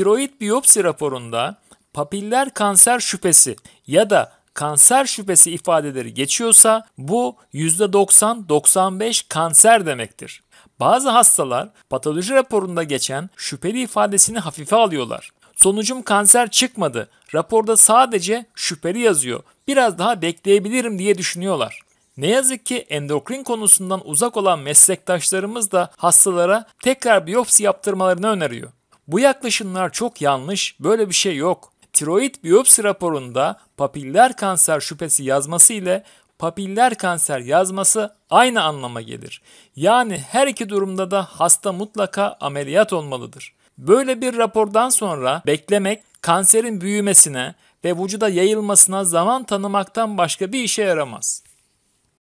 tiroid biyopsi raporunda papiller kanser şüphesi ya da kanser şüphesi ifadeleri geçiyorsa bu %90-95 kanser demektir. Bazı hastalar patoloji raporunda geçen şüpheli ifadesini hafife alıyorlar. Sonucum kanser çıkmadı. Raporda sadece şüpheli yazıyor. Biraz daha bekleyebilirim diye düşünüyorlar. Ne yazık ki endokrin konusundan uzak olan meslektaşlarımız da hastalara tekrar biyopsi yaptırmalarını öneriyor. Bu yaklaşımlar çok yanlış, böyle bir şey yok. Tiroid biyopsi raporunda papiller kanser şüphesi yazması ile papiller kanser yazması aynı anlama gelir. Yani her iki durumda da hasta mutlaka ameliyat olmalıdır. Böyle bir rapordan sonra beklemek kanserin büyümesine ve vücuda yayılmasına zaman tanımaktan başka bir işe yaramaz.